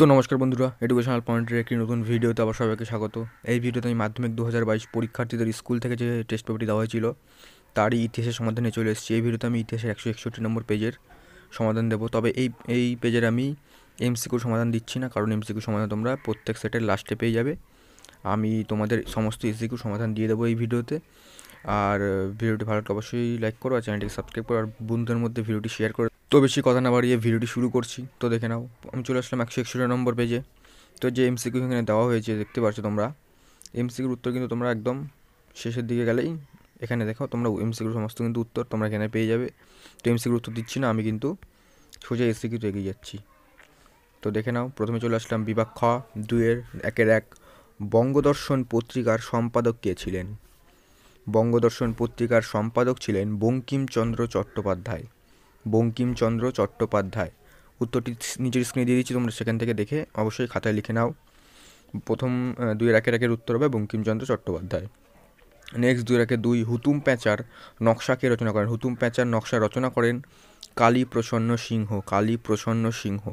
তো নমস্কার বন্ধুরা এডুকেশনাল পয়েন্টের একটি নতুন ভিডিওতে আবার সবাইকে স্বাগত এই ভিডিওতে আমি মাধ্যমিক দু হাজার বাইশ পরীক্ষার্থীদের স্কুল থেকে যে টেস্ট পেপারটি দেওয়া হয়েছিল তারই ইতিহাসের সমাধানে চলে এসেছি এই ভিডিওতে আমি ইতিহাসের একশো একষট্টি নম্বর পেজের সমাধান দেবো তবে এই এই পেজের আমি এমসিকুর সমাধান দিচ্ছি না কারণ এমসিকিউ সমাধান তোমরা প্রত্যেক সেটের লাস্টে পেয়ে যাবে আমি তোমাদের সমস্ত এসিকিউ সমাধান দিয়ে দেবো এই ভিডিওতে আর ভিডিওটি ভালো অবশ্যই লাইক করো আর চ্যানেলটিকে সাবস্ক্রাইব করো আর বন্ধুদের মধ্যে ভিডিওটি শেয়ার করে তো বেশি কথা না বাড়িয়ে ভিডিওটি শুরু করছি তো দেখে নাও আমি চলে আসলাম একশো একষট্টি নম্বর পেজে তো যে এমসিকিউ এখানে দেওয়া হয়েছে দেখতে পাচ্ছ তোমরা এমসিকিউর উত্তর কিন্তু তোমরা একদম শেষের দিকে গেলেই এখানে দেখো তোমরা এমসিকিউর সমস্ত কিন্তু উত্তর তোমরা এখানে পেয়ে যাবে তো এমসিকিউর উত্তর দিচ্ছি না আমি কিন্তু সোজা এসিকিউতে এগিয়ে যাচ্ছি তো দেখে নাও প্রথমে চলে আসলাম বিভাগ খ দুয়ের একের এক বঙ্গদর্শন পত্রিকার সম্পাদক কে ছিলেন বঙ্গদর্শন পত্রিকার সম্পাদক ছিলেন বঙ্কিমচন্দ্র চট্টোপাধ্যায় বঙ্কিমচন্দ্র চট্টোপাধ্যায় উত্তরটি নিজের স্ক্রিনে দিয়ে দিচ্ছি তোমরা সেখান থেকে দেখে অবশ্যই খাতায় লিখে নাও প্রথম দুই রাখের রাখের উত্তর হবে বঙ্কিমচন্দ্র চট্টোপাধ্যায় নেক্সট দুই রাখে দুই হুতুম প্যাঁচার নকশাকে রচনা করেন হুতুম প্যাঁচার নকশা রচনা করেন কালী প্রসন্ন সিংহ কালী প্রসন্ন সিংহ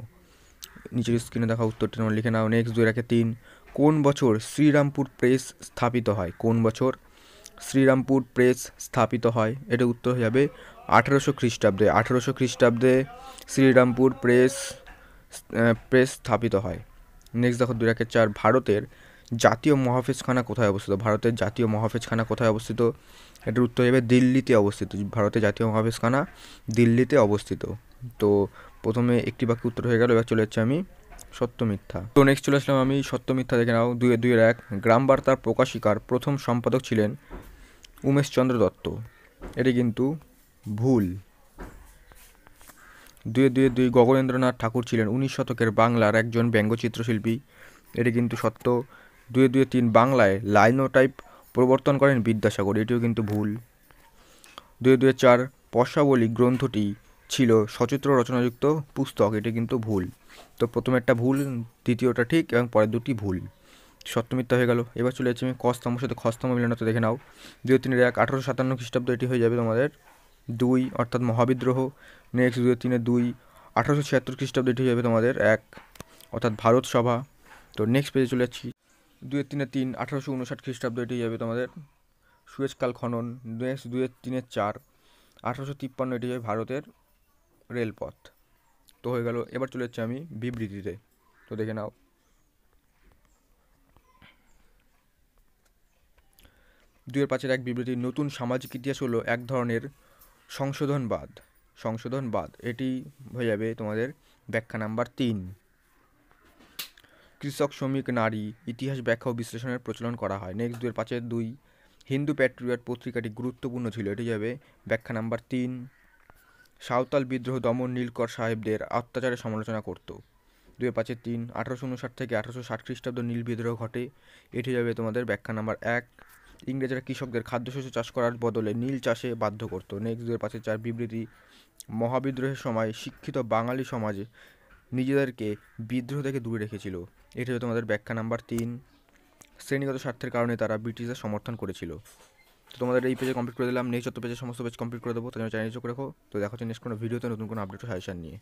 নিচের স্ক্রিনে দেখা উত্তরটি তোমরা লিখে নাও নেক্সট দুই রাখে তিন কোন বছর শ্রীরামপুর প্রেস স্থাপিত হয় কোন বছর শ্রীরামপুর প্রেস স্থাপিত হয় এটা উত্তর হয়ে যাবে আঠেরোশো খ্রিস্টাব্দে আঠেরোশো খ্রিস্টাব্দে শ্রীরামপুর প্রেস প্রেস স্থাপিত হয় নেক্সট দেখো দুই একের চার ভারতের জাতীয় মহাফেজখানা কোথায় অবস্থিত ভারতের জাতীয় মহাফেজখানা কোথায় অবস্থিত এটার উত্তর হবে দিল্লিতে অবস্থিত ভারতের জাতীয় মহাফেজখানা দিল্লিতে অবস্থিত তো প্রথমে একটি বাক্য উত্তর হয়ে গেল এবার চলে যাচ্ছে আমি সত্য মিথ্যা তো নেক্সট চলে আসলাম আমি সত্য মিথ্যা দেখে নাও দুয়ে দুয়ের এক গ্রাম বার্তার প্রকাশিকার প্রথম সম্পাদক ছিলেন উমেশচন্দ্র দত্ত এটি কিন্তু ভুল দুয়ে দুয়ে দুই গগনেন্দ্রনাথ ঠাকুর ছিলেন উনিশ শতকের বাংলার একজন ব্যঙ্গচিত্রশিল্পী এটি কিন্তু সত্য দুয়ে দুয়ে তিন বাংলায় লাইনোটাইপ প্রবর্তন করেন বিদ্যাসাগর এটিও কিন্তু ভুল দুয়ে দুয়ে চার পশাবলী গ্রন্থটি ছিল সচিত্র রচনাযুক্ত পুস্তক এটি কিন্তু ভুল তো প্রথমেরটা ভুল দ্বিতীয়টা ঠিক এবং পরের দুটি ভুল সত্যমিথ্যা হয়ে গেল এবার চলে যাচ্ছি আমি কস্তম্ভ সাথে খস্তম্ভ তো দেখে নাও দুই তিনের এক আঠারোশো সাতান্ন খ্রিস্টাব্দ এটি হয়ে যাবে তোমাদের দুই অর্থাৎ মহাবিদ্রোহ নেক্সট দুই তিনে দুই আঠারোশো ছিয়াত্তর খ্রিস্টাব্দ এটি হয়ে যাবে তোমাদের এক অর্থাৎ ভারত সভা তো নেক্সট পেজে চলে যাচ্ছি দুয়ের তিনে তিন আঠারোশো উনষাট খ্রিস্টাব্দ এটি যাবে তোমাদের সুয়েজকাল খনন নেক্সট দুয়ের তিনের চার আঠারোশো তিপ্পান্ন এটি যাবে ভারতের রেলপথ তো হয়ে গেল এবার চলে যাচ্ছি আমি বিবৃতিতে তো দেখে নাও দুয়ের পাঁচের এক বিবৃতি নতুন সামাজিক ইতিহাস হলো এক ধরনের সংশোধনবাদ সংশোধনবাদ এটি হয়ে যাবে তোমাদের ব্যাখ্যা নাম্বার তিন কৃষক শ্রমিক নারী ইতিহাস ব্যাখ্যা ও বিশ্লেষণের প্রচলন করা হয় নেক্সট দুয়ের পাঁচের দুই হিন্দু প্যাট্রিয়ট পত্রিকাটি গুরুত্বপূর্ণ ছিল এটি যাবে ব্যাখ্যা নাম্বার তিন সাঁওতাল বিদ্রোহ দমন নীলকর সাহেবদের অত্যাচারের সমালোচনা করত দুই পাঁচের তিন আঠারোশো উনষাট থেকে আঠারোশো ষাট খ্রিস্টাব্দ নীল বিদ্রোহ ঘটে এটি যাবে তোমাদের ব্যাখ্যা নাম্বার এক ইংরেজরা কৃষকদের খাদ্যশস্য চাষ করার বদলে নীল চাষে বাধ্য করত নেক্সট দুয়ের পাশে চার বিবৃতি মহাবিদ্রোহের সময় শিক্ষিত বাঙালি সমাজ নিজেদেরকে বিদ্রোহ থেকে দূরে রেখেছিল এটা হচ্ছে তোমাদের ব্যাখ্যা নাম্বার তিন শ্রেণীগত স্বার্থের কারণে তারা ব্রিটিশদের সমর্থন করেছিল তো তোমাদের এই পেজে কমপ্লিট করে দিলাম নেই চত্ব পেজে সমস্ত পেজ কমপ্লিট করে দেবো তোমার চ্যানেল চোখ রেখো তো দেখো নেক্সট কোনো ভিডিওতে নতুন কোনো আপডেট সাজেশন নিয়ে